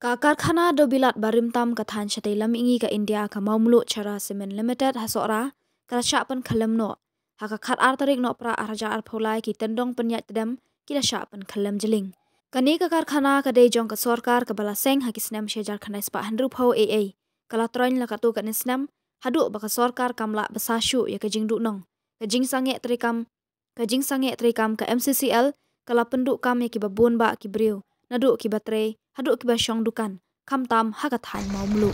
Kakar karkhana do bilat barim tam ka than chate lam ingi ka india ka maumlu chara semen limited hasora kala cha pan khalam no ha ka khat ar tarik no pra arja ar phulai ki tendong pan dem dam kila cha pan khalam jeling ka ne ka karkhana ka de jong ka sarkar ka bala seng ha ki snam she jar khana spa handru phau aa kala troin la ka tu ka nisnam haduk ba ka sarkar kamla basashu ya ka jingdu nong ka jing sange trikam ka jing sange trikam ka mccl kala penduk kam ya ki babun ba ki brio naduk ki baterai ดุกิบชองดูกันคำตามฮักกะทายมอมลุ